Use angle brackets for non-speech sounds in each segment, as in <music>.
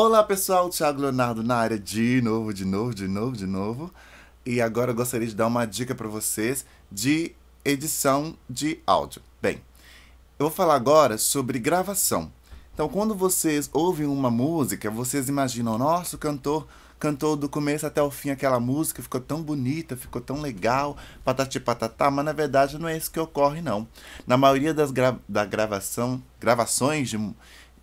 Olá pessoal, Thiago Leonardo na área de novo, de novo, de novo, de novo. E agora eu gostaria de dar uma dica para vocês de edição de áudio. Bem, eu vou falar agora sobre gravação. Então, quando vocês ouvem uma música, vocês imaginam, nossa, o cantor cantou do começo até o fim aquela música, ficou tão bonita, ficou tão legal, patati patatá, mas na verdade não é isso que ocorre, não. Na maioria das gra da gravação, gravações de,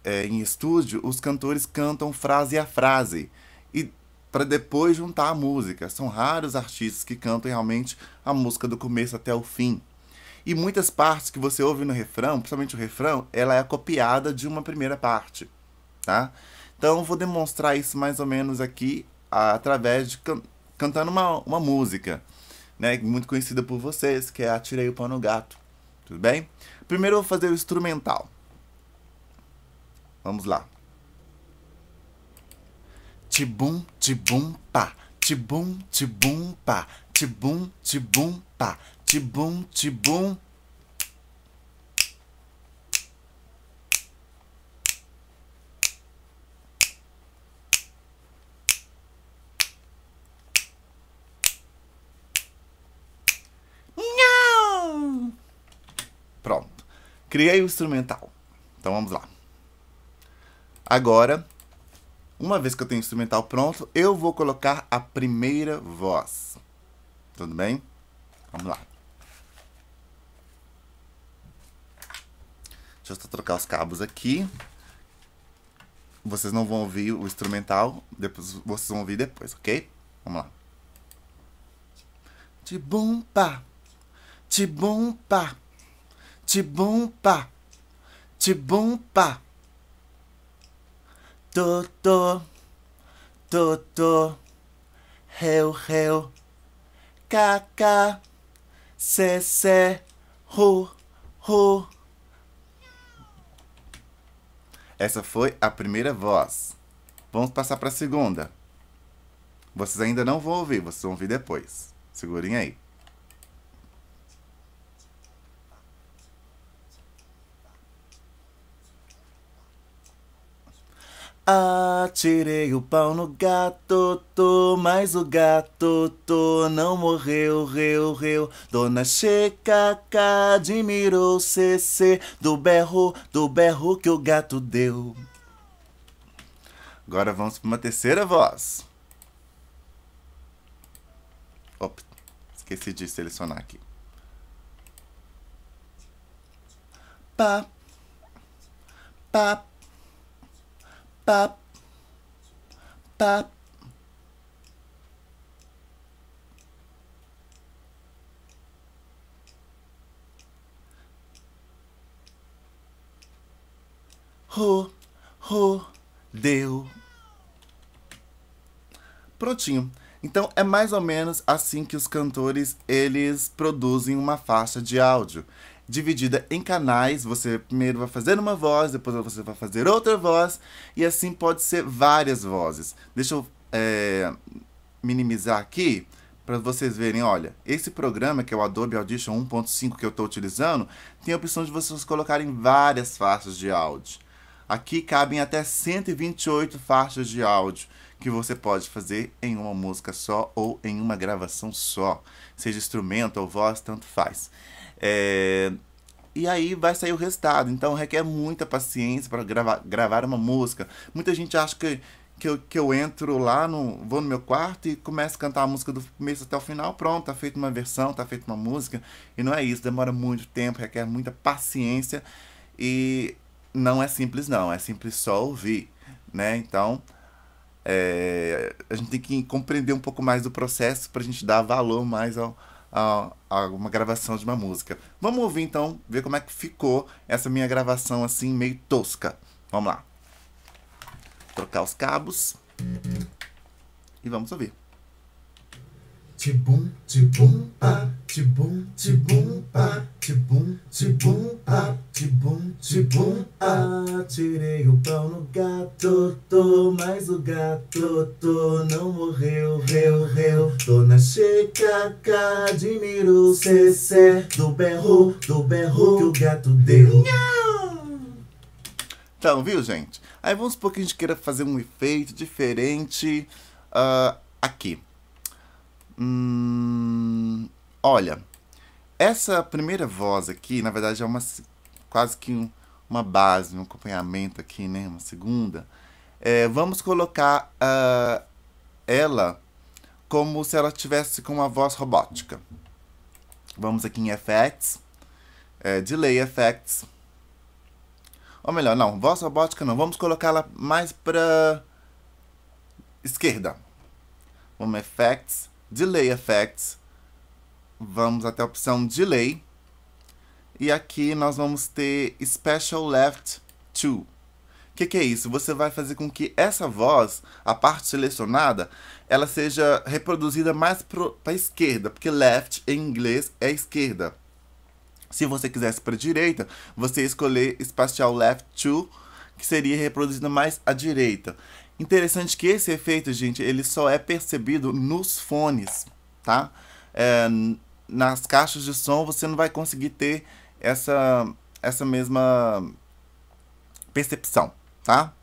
é, em estúdio, os cantores cantam frase a frase e para depois juntar a música. São raros artistas que cantam realmente a música do começo até o fim. E muitas partes que você ouve no refrão, principalmente o refrão, ela é copiada de uma primeira parte, tá? Então eu vou demonstrar isso mais ou menos aqui através de can cantando uma, uma música, né, muito conhecida por vocês, que é Atirei o Pão no Gato, tudo bem? Primeiro eu vou fazer o instrumental. Vamos lá. Tibum, tibum, pá. Tibum, tibum, pá. Tibum, tibum, pá. Tibum, tibum. Não! Pronto. Criei o instrumental. Então vamos lá. Agora, uma vez que eu tenho o instrumental pronto, eu vou colocar a primeira voz. Tudo bem? Vamos lá. Deixa eu só trocar os cabos aqui. Vocês não vão ouvir o instrumental, depois vocês vão ouvir depois, ok? Vamos lá. Te bomba, te bomba, te bomba, te bomba. Totô, totô, reu, reu, cacá, cecé, ru, ru. Essa foi a primeira voz. Vamos passar para a segunda. Vocês ainda não vão ouvir, vocês vão ouvir depois. Segurem aí. Atirei o pau no gato, tô, mas o gato tô, não morreu, reu, reu. Dona Checaca admirou o CC do berro, do berro que o gato deu. Agora vamos para uma terceira voz. Op, esqueci de selecionar aqui. Pá, pá, pap, pap. Ro, ro, deu. Prontinho. Então é mais ou menos assim que os cantores eles produzem uma faixa de áudio dividida em canais. Você primeiro vai fazer uma voz, depois você vai fazer outra voz, e assim pode ser várias vozes. Deixa eu é, minimizar aqui para vocês verem, olha, esse programa que é o Adobe Audition 1.5 que eu estou utilizando, tem a opção de vocês colocarem várias faixas de áudio. Aqui cabem até 128 faixas de áudio que você pode fazer em uma música só ou em uma gravação só, seja instrumento ou voz, tanto faz. É, e aí vai sair o resultado. Então requer muita paciência para gravar, gravar uma música. Muita gente acha que, que, eu, que eu entro lá, no, vou no meu quarto e começo a cantar a música do começo até o final. Pronto, tá feita uma versão, tá feita uma música. E não é isso, demora muito tempo, requer muita paciência. E não é simples, não. É simples só ouvir, né? Então. É, a gente tem que compreender um pouco mais do processo para a gente dar valor mais ao, a, uma gravação de uma música. Vamos ouvir então, ver como é que ficou essa minha gravação assim, meio tosca. Vamos lá. Trocar os cabos. E vamos ouvir. Tibum, tibum, tibum, tibum, tibum, tibum, tibum, tibum, Tirei o pão Então, viu, gente? Aí vamos supor que a gente queira fazer um efeito diferente uh, aqui. Hum, olha, essa primeira voz aqui, na verdade, é uma quase que um, uma base, um acompanhamento aqui, né? Uma segunda. É, vamos colocar uh, ela como se ela tivesse com uma voz robótica. Vamos aqui em Effects, é, Delay Effects. Ou melhor, não, voz robótica não. Vamos colocá-la mais para esquerda. Vamos Effects, Delay Effects. Vamos até a opção Delay. E aqui nós vamos ter Special Left to. O que, que é isso? Você vai fazer com que essa voz, a parte selecionada, ela seja reproduzida mais para a esquerda, porque left em inglês é esquerda. Se você quisesse para a direita, você ia escolher espacial left to, que seria reproduzido mais à direita. Interessante que esse efeito, gente, ele só é percebido nos fones, tá? É, nas caixas de som você não vai conseguir ter essa, essa mesma percepção, tá?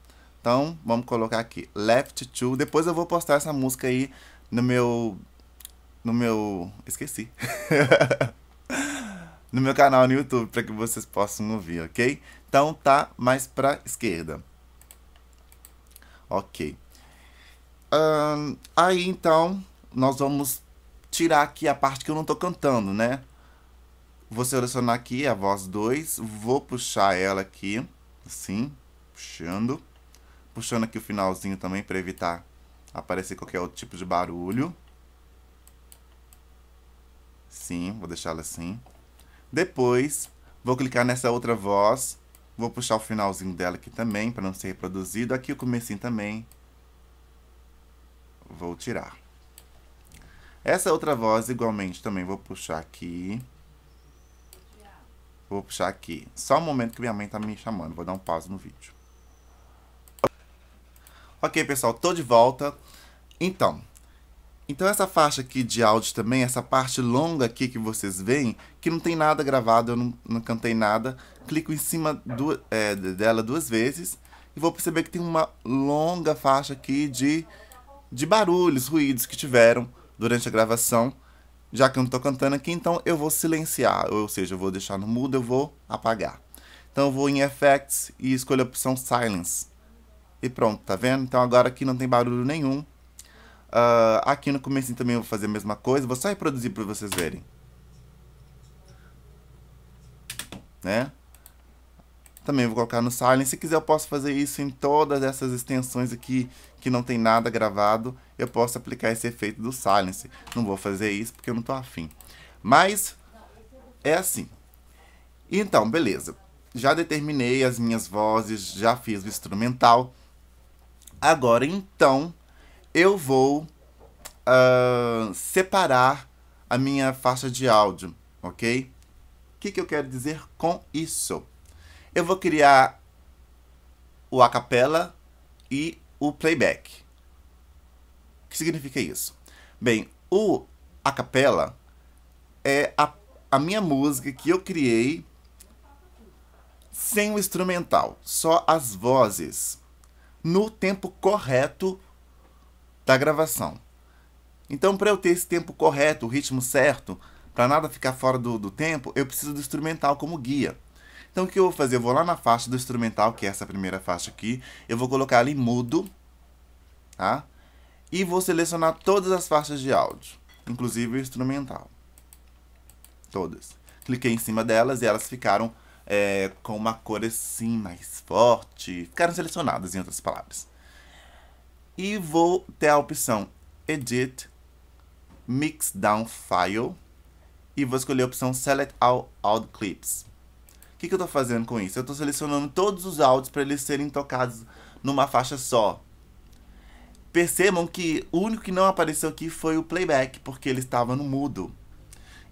Então, vamos colocar aqui, Left To. Depois eu vou postar essa música aí no meu... No meu... Esqueci. <laughs> no meu canal no YouTube para que vocês possam ouvir, ok? Então tá mais para esquerda. Ok. Um, aí então nós vamos tirar aqui a parte que eu não tô cantando, né? Vou selecionar aqui a voz 2, vou puxar ela aqui, assim, puxando. Puxando aqui o finalzinho também para evitar aparecer qualquer outro tipo de barulho. Sim, vou deixar ela assim. Depois, vou clicar nessa outra voz. Vou puxar o finalzinho dela aqui também, para não ser reproduzido. Aqui o comecinho também. Vou tirar. Essa outra voz, igualmente, também vou puxar aqui. Vou puxar aqui. Só um momento que minha mãe tá me chamando. Vou dar um pause no vídeo. Ok, pessoal, tô de volta. Então, então essa faixa aqui de áudio também, essa parte longa aqui que vocês veem, que não tem nada gravado, eu não, não cantei nada, clico em cima do, é, dela duas vezes e vou perceber que tem uma longa faixa aqui de, de barulhos, ruídos que tiveram durante a gravação, já que eu não estou cantando aqui, então eu vou silenciar, ou seja, eu vou deixar no mudo, eu vou apagar. Então eu vou em Effects e escolho a opção Silence. E pronto, tá vendo? Então agora aqui não tem barulho nenhum Uh, aqui no começo também vou fazer a mesma coisa. Vou só reproduzir para vocês verem. Né? Também vou colocar no silence. Se quiser eu posso fazer isso em todas essas extensões aqui que não tem nada gravado. Eu posso aplicar esse efeito do silence. Não vou fazer isso porque eu não tô afim. Mas é assim. Então, beleza. Já determinei as minhas vozes, já fiz o instrumental. Agora, então, eu vou uh, separar a minha faixa de áudio, ok? O que, que eu quero dizer com isso? Eu vou criar o a capela e o playback. O que significa isso? Bem, o a capela é a, a minha música que eu criei sem o instrumental, só as vozes, no tempo correto da gravação. Então, para eu ter esse tempo correto, o ritmo certo, para nada ficar fora do, do tempo, eu preciso do instrumental como guia. Então, o que eu vou fazer? Eu vou lá na faixa do instrumental, que é essa primeira faixa aqui, eu vou colocar ali mudo, tá? E vou selecionar todas as faixas de áudio, inclusive o instrumental. Todas. Cliquei em cima delas e elas ficaram é, com uma cor assim mais forte. Ficaram selecionadas, em outras palavras e vou ter a opção Edit, Mix Down File e vou escolher a opção Select All Audio Clips. O que, que eu estou fazendo com isso? Eu estou selecionando todos os áudios para eles serem tocados numa faixa só. Percebam que o único que não apareceu aqui foi o playback, porque ele estava no mudo.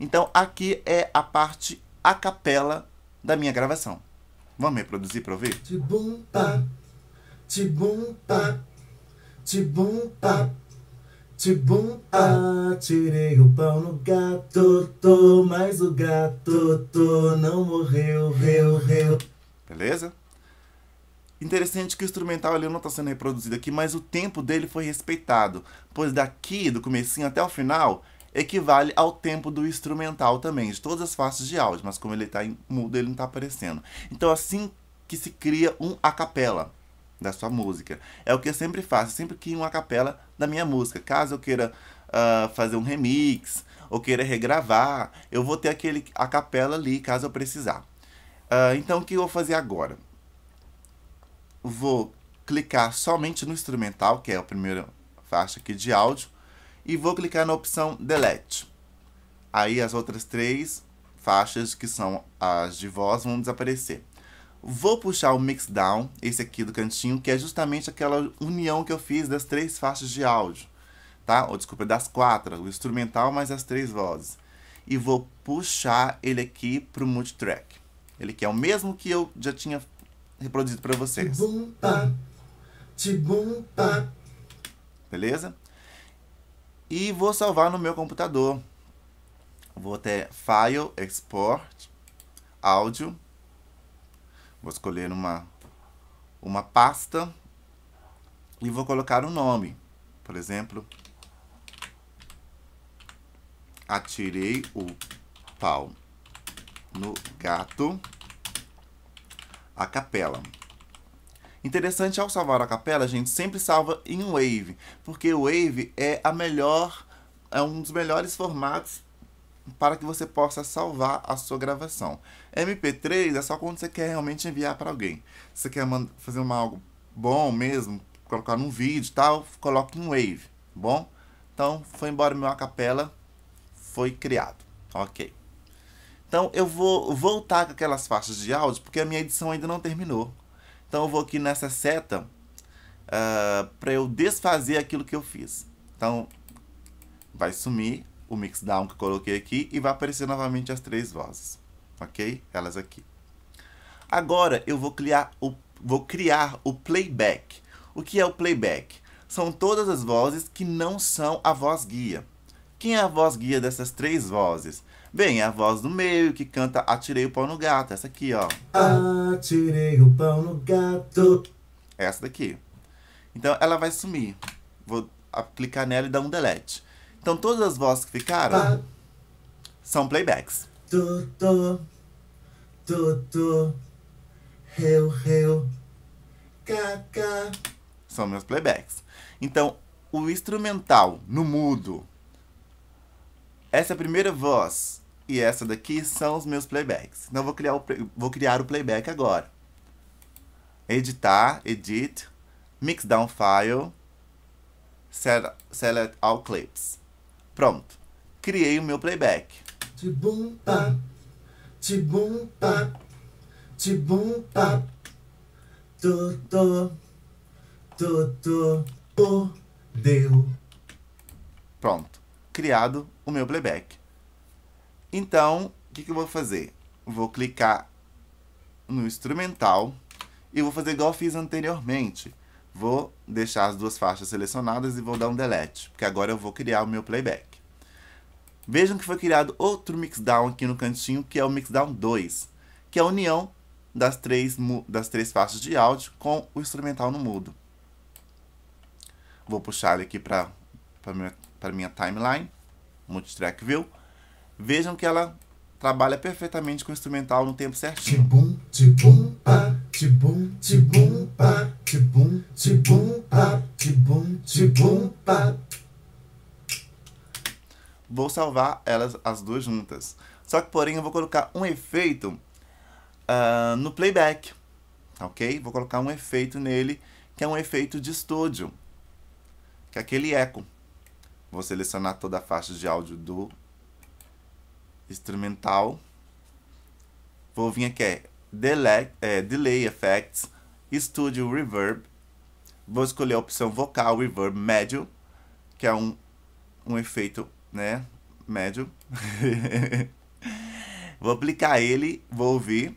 Então aqui é a parte a capela da minha gravação. Vamos reproduzir para ouvir? Tibum, pá. Tibum, pá. Tibum pá, tibum pá, tirei o pau no gato, tô, mas o gato tô, não morreu, reu, reu. Beleza? Interessante que o instrumental ali não está sendo reproduzido aqui, mas o tempo dele foi respeitado, pois daqui, do comecinho até o final, equivale ao tempo do instrumental também, de todas as faixas de áudio, mas como ele está em mudo, ele não está aparecendo. Então assim que se cria um a capela da sua música. É o que eu sempre faço, sempre que uma capela da minha música. Caso eu queira uh, fazer um remix ou queira regravar, eu vou ter aquele a capela ali, caso eu precisar. Uh, então o que eu vou fazer agora? Vou clicar somente no instrumental, que é a primeira faixa aqui de áudio, e vou clicar na opção Delete. Aí as outras três faixas que são as de voz vão desaparecer. Vou puxar o mix down, esse aqui do cantinho, que é justamente aquela união que eu fiz das três faixas de áudio, tá? Ou desculpa, das quatro, o instrumental mais as três vozes. E vou puxar ele aqui pro multitrack. Ele que é o mesmo que eu já tinha reproduzido para vocês. Beleza? E vou salvar no meu computador. Vou até File, Export, Áudio Vou escolher uma, uma pasta e vou colocar um nome. Por exemplo, atirei o pau no gato a capela. Interessante ao salvar a capela, a gente sempre salva em Wave, porque o Wave é a melhor, é um dos melhores formatos para que você possa salvar a sua gravação. MP3 é só quando você quer realmente enviar para alguém. Se você quer fazer uma, algo bom mesmo, colocar num vídeo e tal, coloque em Wave, tá bom? Então, foi embora meu acapela, foi criado, ok. Então, eu vou voltar com aquelas faixas de áudio, porque a minha edição ainda não terminou. Então, eu vou aqui nessa seta uh, ah, para eu desfazer aquilo que eu fiz. Então, vai sumir o mixdown que coloquei aqui e vai aparecer novamente as três vozes, ok? Elas aqui. Agora eu vou criar o, vou criar o playback. O que é o playback? São todas as vozes que não são a voz guia. Quem é a voz guia dessas três vozes? Bem, é a voz do meio que canta Atirei o pão no gato, essa aqui, ó. Atirei o pão no gato. Essa daqui. Então ela vai sumir. Vou clicar nela e dar um delete. Então todas as vozes que ficaram tá. são playbacks. Tutu, tutu, caca. São meus playbacks. Então, o instrumental no mudo, essa primeira voz e essa daqui são os meus playbacks. Então, eu vou criar o, vou criar o playback agora. Editar, edit, mix down file, set, select all clips. Pronto. Criei o meu playback. Tibum pá, tibum pá, tibum pá, totô, Pronto. Criado o meu playback. Então, o que, que eu vou fazer? Vou clicar no instrumental e vou fazer igual eu fiz anteriormente. Vou deixar as duas faixas selecionadas e vou dar um delete, porque agora eu vou criar o meu playback. Vejam que foi criado outro mixdown aqui no cantinho, que é o mixdown 2, que é a união das três, das três faixas de áudio com o instrumental no mudo. Vou puxar ele aqui para minha, minha timeline, Multitrack View. Vejam que ela trabalha perfeitamente com o instrumental no tempo certinho. tibum, tibum, pá, tibum, tibum, pá, tibum, tibum, pá vou salvar elas as duas juntas. Só que, porém, eu vou colocar um efeito uh, no playback, ok? Vou colocar um efeito nele, que é um efeito de estúdio, que é aquele eco. Vou selecionar toda a faixa de áudio do instrumental. Vou vir aqui, é, delay, é, delay Effects, Studio Reverb. Vou escolher a opção vocal, reverb médio, que é um, um efeito né? Médio. <laughs> vou aplicar ele, vou ouvir.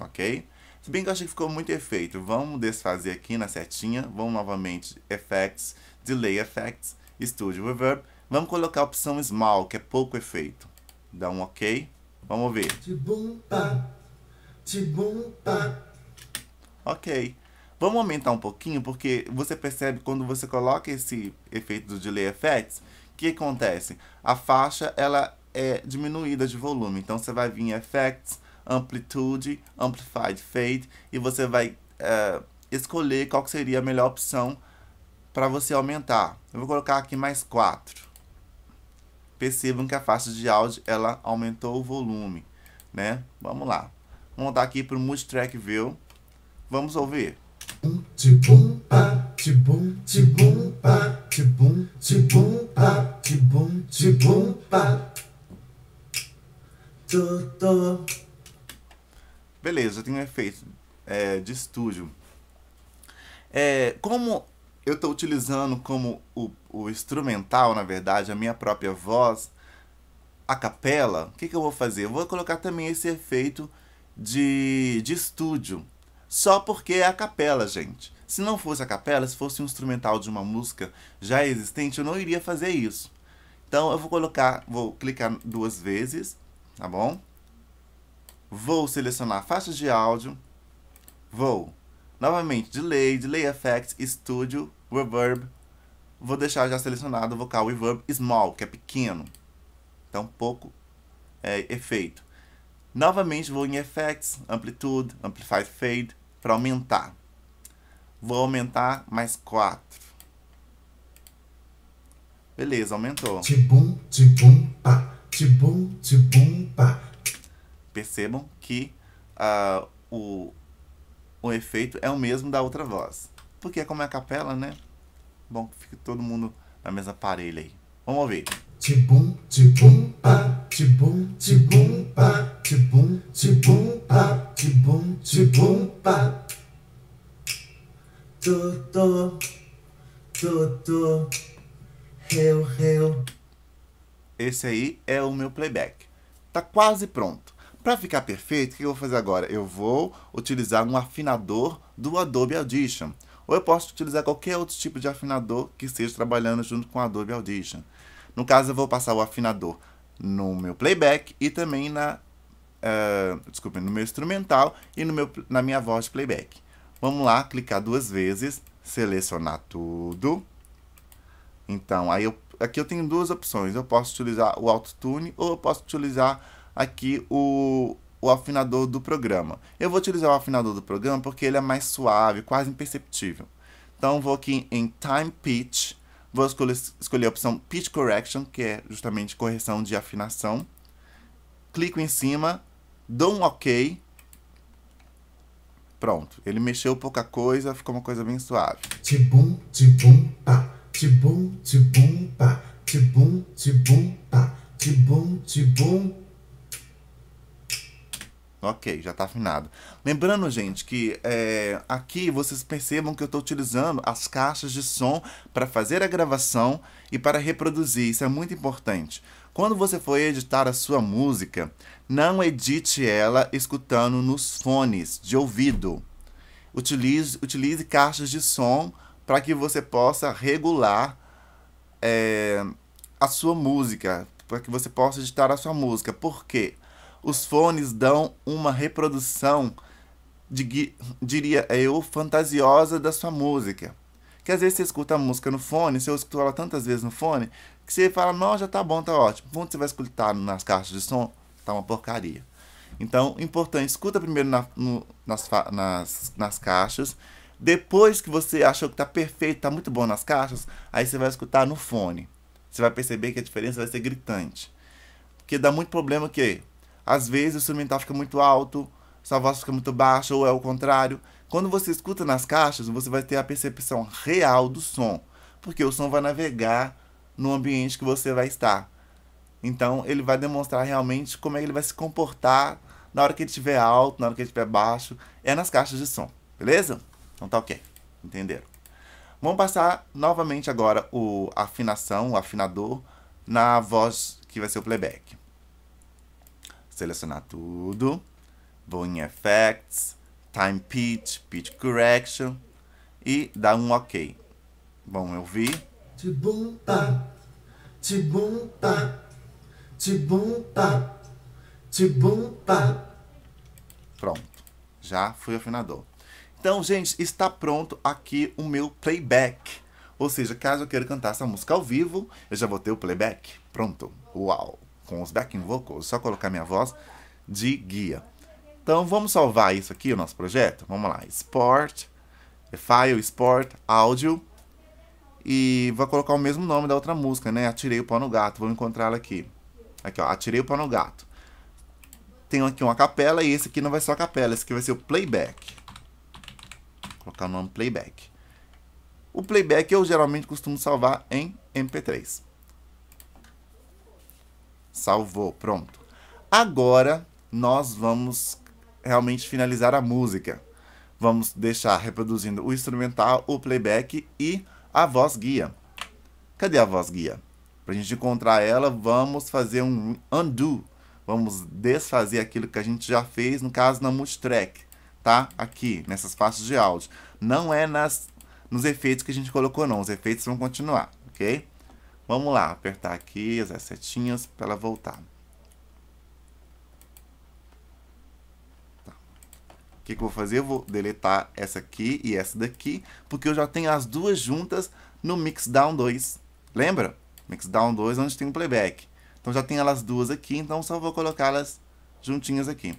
Ok? Se bem que eu achei que ficou muito efeito. Vamos desfazer aqui na setinha. Vamos novamente, Effects, Delay Effects, Studio Reverb. Vamos colocar a opção Small, que é pouco efeito. Dá um OK. Vamos ver. Ok. Vamos aumentar um pouquinho, porque você percebe quando você coloca esse efeito do delay effects, o que acontece? A faixa ela é diminuída de volume, então você vai vir em effects, amplitude, amplified fade, e você vai é, escolher qual seria a melhor opção para você aumentar. Eu vou colocar aqui mais 4. Percebam que a faixa de áudio ela aumentou o volume, né? Vamos lá. Vamos voltar aqui para o Multitrack View. Vamos ouvir. Beleza, tem um efeito é, de estúdio. É, como eu estou utilizando como o, o, instrumental, na verdade, a minha própria voz, a capela, o que, que eu vou fazer? Eu vou colocar também esse efeito de, de estúdio só porque é a capela, gente. Se não fosse a capela, se fosse um instrumental de uma música já existente, eu não iria fazer isso. Então eu vou colocar, vou clicar duas vezes, tá bom? Vou selecionar faixas de áudio, vou novamente delay, delay effects, studio, reverb. Vou deixar já selecionado o vocal reverb small, que é pequeno. Então pouco é, efeito. Novamente vou em effects, amplitude, amplify fade, para aumentar. Vou aumentar mais 4. Beleza, aumentou. Tibum, tibum, pá. Tibum, tibum, pá. Percebam que uh, o, o efeito é o mesmo da outra voz. Porque é como é a capela, né? Bom, fica todo mundo na mesma parelha aí. Vamos ouvir. Tibum, tibum, pá. Tibum, tibum, pá. Tibum, tibum, pá tibum, tibum, pá. Tutu, tutu, heu heu. Esse aí é o meu playback. Tá quase pronto. Para ficar perfeito, o que eu vou fazer agora? Eu vou utilizar um afinador do Adobe Audition. Ou eu posso utilizar qualquer outro tipo de afinador que esteja trabalhando junto com o Adobe Audition. No caso, eu vou passar o afinador no meu playback e também na uh, desculpa, no meu instrumental e no meu, na minha voz de playback. Vamos lá, clicar duas vezes, selecionar tudo. Então, aí eu, aqui eu tenho duas opções. Eu posso utilizar o autotune ou eu posso utilizar aqui o, o afinador do programa. Eu vou utilizar o afinador do programa porque ele é mais suave, quase imperceptível. Então, vou aqui em Time Pitch. Vou escolher, escolher a opção Pitch Correction, que é justamente correção de afinação. Clico em cima dou um ok. Pronto, ele mexeu pouca coisa, ficou uma coisa bem suave. Tibum, tibum, pá, tibum, tibum, pá, tibum, tibum, pá, tibum, tibum. Ok, já está afinado. Lembrando, gente, que é, aqui vocês percebam que eu estou utilizando as caixas de som para fazer a gravação e para reproduzir. Isso é muito importante. Quando você for editar a sua música, não edite ela escutando nos fones de ouvido. Utilize, utilize caixas de som para que você possa regular é, a sua música, para que você possa editar a sua música. Por quê? Os fones dão uma reprodução, de, diria eu, fantasiosa da sua música. Que às vezes você escuta a música no fone, você escutou ela tantas vezes no fone, que você fala, não, já tá bom, tá ótimo. Quando você vai escutar nas caixas de som, Tá uma porcaria. Então, importante, escuta primeiro na, no, nas, nas, nas caixas. Depois que você achou que tá perfeito, tá muito bom nas caixas, aí você vai escutar no fone. Você vai perceber que a diferença vai ser gritante. Porque dá muito problema que, às vezes, o instrumental fica muito alto, sua voz fica muito baixa, ou é o contrário. Quando você escuta nas caixas, você vai ter a percepção real do som. Porque o som vai navegar no ambiente que você vai estar. Então ele vai demonstrar realmente como é que ele vai se comportar na hora que ele estiver alto, na hora que ele estiver baixo, é nas caixas de som, beleza? Então tá ok, entenderam? Vamos passar novamente agora o a afinação, o afinador, na voz que vai ser o playback. Selecionar tudo, vou em Effects, Time Pitch, Pitch Correction e dar um OK. Vamos ouvir. Tibum, tá. Tibum, tá. Tibum pá. Pronto. Já fui afinador. Então, gente, está pronto aqui o meu playback. Ou seja, caso eu queira cantar essa música ao vivo, eu já vou ter o playback. Pronto. Uau. Com os backing vocals, só colocar minha voz de guia. Então, vamos salvar isso aqui, o nosso projeto? Vamos lá. Sport, File, Sport, Áudio. E vou colocar o mesmo nome da outra música, né? Atirei o pó no gato. Vou encontrá-la aqui. Aqui, ó, atirei o pau no gato. Tenho aqui uma capela e esse aqui não vai ser a capela, esse aqui vai ser o playback. Vou colocar o nome playback. O playback eu geralmente costumo salvar em MP3. Salvou, pronto. Agora nós vamos realmente finalizar a música. Vamos deixar reproduzindo o instrumental, o playback e a voz guia. Cadê a voz guia? Para a gente encontrar ela, vamos fazer um undo. Vamos desfazer aquilo que a gente já fez, no caso, na multitrack, tá? Aqui, nessas faixas de áudio. Não é nas, nos efeitos que a gente colocou, não. Os efeitos vão continuar, ok? Vamos lá, apertar aqui as setinhas para ela voltar. Tá. O que, que eu vou fazer? Eu vou deletar essa aqui e essa daqui, porque eu já tenho as duas juntas no Mixdown 2. Lembra? Mixdown 2, onde tem um playback. Então já tem elas duas aqui, então só vou colocá-las juntinhas aqui.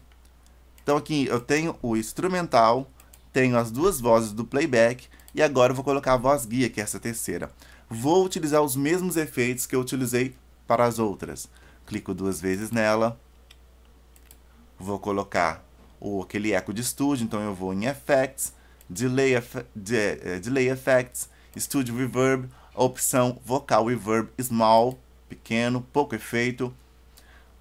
Então aqui eu tenho o instrumental, tenho as duas vozes do playback e agora eu vou colocar a voz guia, que é essa terceira. Vou utilizar os mesmos efeitos que eu utilizei para as outras. Clico duas vezes nela. Vou colocar o, aquele eco de estúdio, então eu vou em Effects, Delay, efe, de, eh, delay Effects, Studio Reverb, opção vocal e verb small, pequeno, pouco efeito.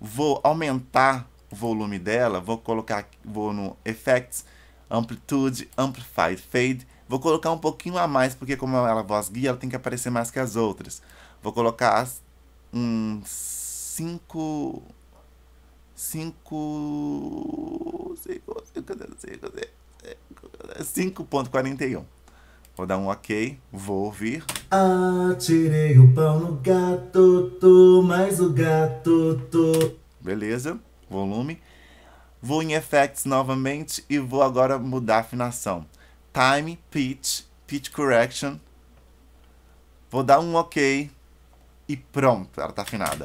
Vou aumentar o volume dela, vou colocar, vou no effects, amplitude, amplified fade. Vou colocar um pouquinho a mais, porque como ela é voz guia, ela tem que aparecer mais que as outras. Vou colocar um 5 5 5.41. Vou dar um OK, vou ouvir. Atirei ah, o pau no gato, tô, mas o gato, tô. Beleza, volume. Vou em effects novamente e vou agora mudar a afinação. Time, pitch, pitch correction. Vou dar um ok e pronto, ela tá afinada.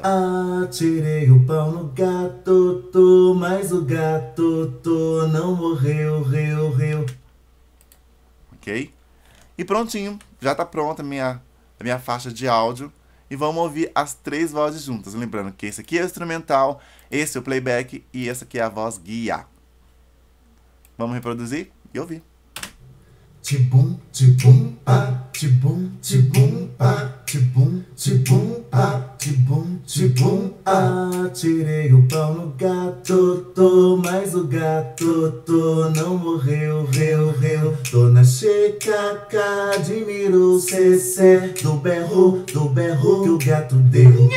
Atirei ah, o pau no gato, tô, mas o gato tô, não morreu, reu, reu. Ok? E prontinho, já está pronta a minha, a minha faixa de áudio. E vamos ouvir as três vozes juntas. Lembrando que esse aqui é o instrumental, esse é o playback e essa aqui é a voz guia. Vamos reproduzir e ouvir tibum, tibum, pa, tibum, tibum, pa, tibum, tibum, pa, tibum, tibum, ah. Tirei o pau no gato, tô, mais o gato, tô, não morreu, reu, reu. Tô na checaca, admiro o cc do berro, do berro que o gato deu.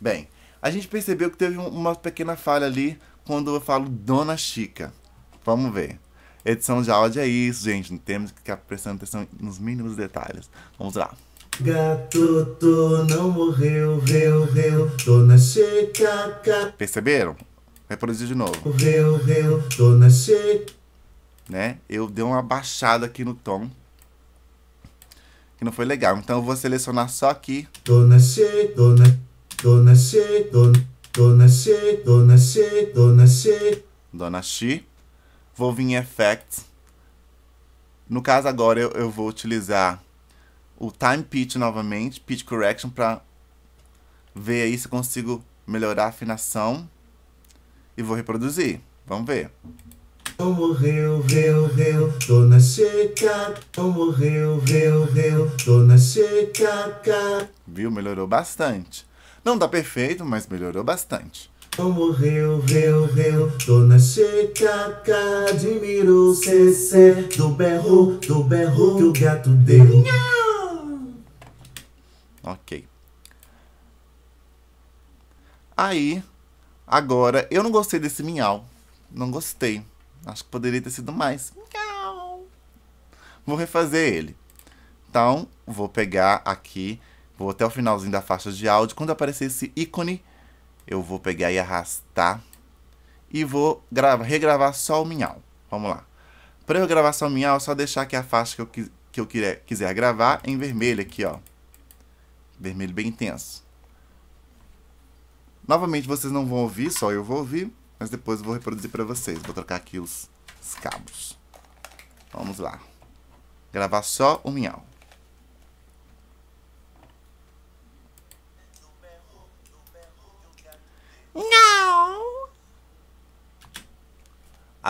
Bem, a gente percebeu que teve uma pequena falha ali quando eu falo Dona Chica. Vamos ver. Edição de áudio é isso, gente. Temos que ficar prestando atenção nos mínimos detalhes. Vamos lá. Gato, tô, não morreu, reu, reu, tô na checa, ca... Perceberam? Reproduzir de novo. Reu, reu, tô na checa. Né? Eu dei uma baixada aqui no tom. Que não foi legal. Então eu vou selecionar só aqui. Tô na checa, tô na, Dona na checa, tô, tô na checa, tô na checa, Dona Xi vou vir em Effects. No caso agora eu, eu vou utilizar o Time Pitch novamente, Pitch Correction, para ver aí se consigo melhorar a afinação. E vou reproduzir. Vamos ver. morreu, tô na seca. morreu, tô na seca. Viu? Melhorou bastante. Não está perfeito, mas melhorou bastante. Como oh, rio, oh, rio, oh. rio, Dona Chica admirou CC do berro, do berro que o gato deu. Ok. Aí, agora, eu não gostei desse miau. Não gostei. Acho que poderia ter sido mais. Vou refazer ele. Então, vou pegar aqui, vou até o finalzinho da faixa de áudio. Quando aparecer esse ícone eu vou pegar e arrastar e vou gravar, regravar só o minhal. Vamos lá. Para eu gravar só o minhal, é só deixar aqui a faixa que eu, que eu quiser, quiser gravar em vermelho aqui, ó. Vermelho bem intenso. Novamente, vocês não vão ouvir, só eu vou ouvir, mas depois eu vou reproduzir para vocês. Vou trocar aqui os, os cabos. Vamos lá. Gravar só o minhal.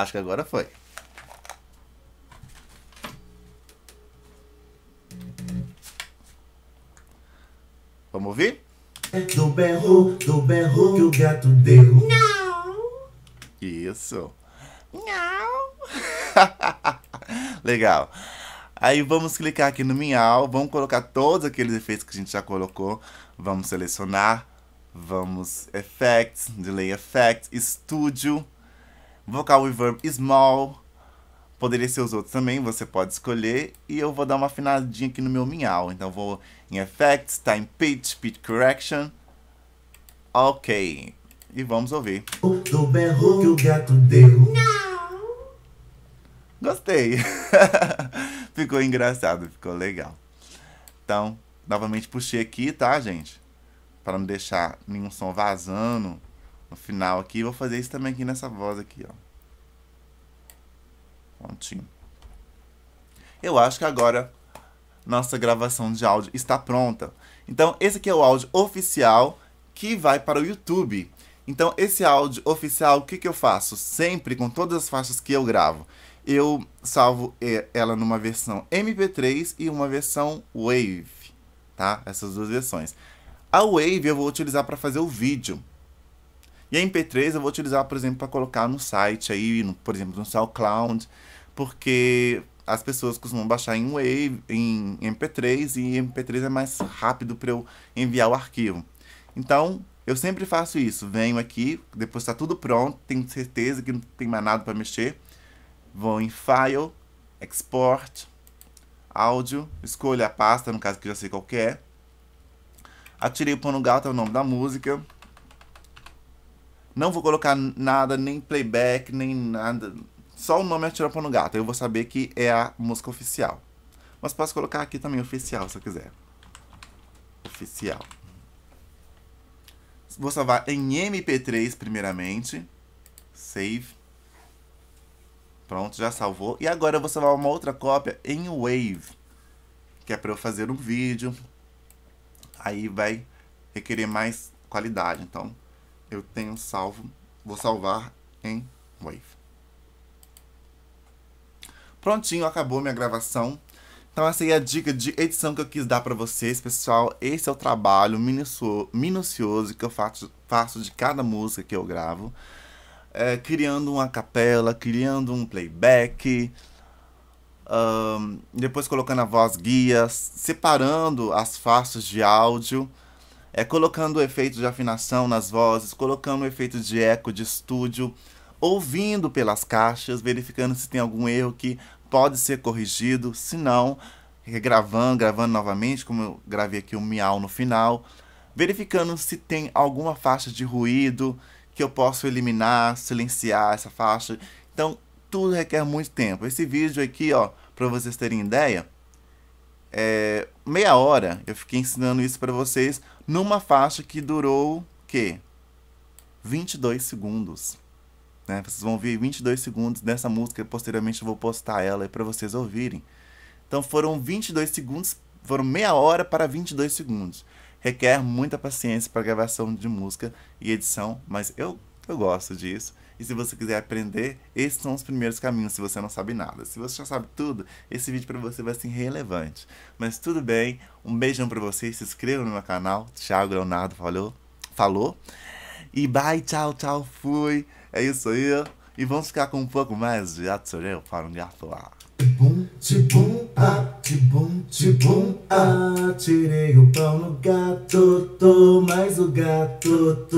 Acho que agora foi. Vamos ouvir? Do berro, do berro que o gato deu. Isso. <laughs> Legal. Aí vamos clicar aqui no miau, vamos colocar todos aqueles efeitos que a gente já colocou. Vamos selecionar, vamos effects, delay effects, estúdio vocal e verb small. Poderia ser os outros também, você pode escolher. E eu vou dar uma afinadinha aqui no meu minhau. Então vou em Effects, Time Pitch, Pitch Correction. Ok. E vamos ouvir. Do berro que o gato deu. Não. Gostei. <laughs> ficou engraçado, ficou legal. Então, novamente puxei aqui, tá, gente? Para não deixar nenhum som vazando no final aqui. Vou fazer isso também aqui nessa voz aqui, ó. Prontinho. Eu acho que agora nossa gravação de áudio está pronta. Então, esse aqui é o áudio oficial que vai para o YouTube. Então, esse áudio oficial, o que, que eu faço? Sempre, com todas as faixas que eu gravo, eu salvo ela numa versão MP3 e uma versão Wave, tá? Essas duas versões. A Wave eu vou utilizar para fazer o vídeo. E a MP3 eu vou utilizar, por exemplo, para colocar no site aí, no, por exemplo, no SoundCloud, porque as pessoas costumam baixar em Wave, em MP3 e MP3 é mais rápido para eu enviar o arquivo. Então, eu sempre faço isso. Venho aqui, depois está tudo pronto, tenho certeza que não tem mais nada para mexer. Vou em File, Export, áudio, escolho a pasta, no caso que já sei qual é. Atirei o Panugal, tá é o nome da música. Não vou colocar nada, nem playback, nem nada. Só o nome Atirar para no Gato. Eu vou saber que é a música oficial. Mas posso colocar aqui também oficial, se eu quiser. Oficial. Vou salvar em MP3 primeiramente. Save. Pronto, já salvou. E agora eu vou salvar uma outra cópia em Wave. Que é para eu fazer um vídeo. Aí vai requerer mais qualidade. Então, eu tenho salvo, vou salvar em Wave. Prontinho, acabou minha gravação. Então essa aí é a dica de edição que eu quis dar para vocês, pessoal. Esse é o trabalho minucioso que eu faço, faço de cada música que eu gravo. É, criando uma capela, criando um playback, um, depois colocando a voz guia, separando as faixas de áudio é colocando efeitos de afinação nas vozes, colocando efeitos de eco de estúdio, ouvindo pelas caixas, verificando se tem algum erro que pode ser corrigido, se não, regravando, gravando novamente, como eu gravei aqui o miau no final, verificando se tem alguma faixa de ruído que eu posso eliminar, silenciar essa faixa. Então, tudo requer muito tempo. Esse vídeo aqui, ó, para vocês terem ideia, é, meia hora eu fiquei ensinando isso para vocês numa faixa que durou que 22 segundos. Né? Vocês vão ouvir 22 segundos dessa música, posteriormente eu vou postar ela para vocês ouvirem. Então foram 22 segundos, foram meia hora para 22 segundos. Requer muita paciência para gravação de música e edição, mas eu, eu gosto disso. E se você quiser aprender, esses são os primeiros caminhos se você não sabe nada. Se você já sabe tudo, esse vídeo para você vai ser irrelevante. Mas tudo bem, um beijão para você se inscreva no meu canal. Thiago Leonardo falou. falou. E bye, tchau, tchau, fui. É isso aí. E vamos ficar com um pouco mais de Atsureu para um dia Tibum, tibum, ah, tibum, tibum, ah Tirei o pão no gato, tô, mas o gato, tô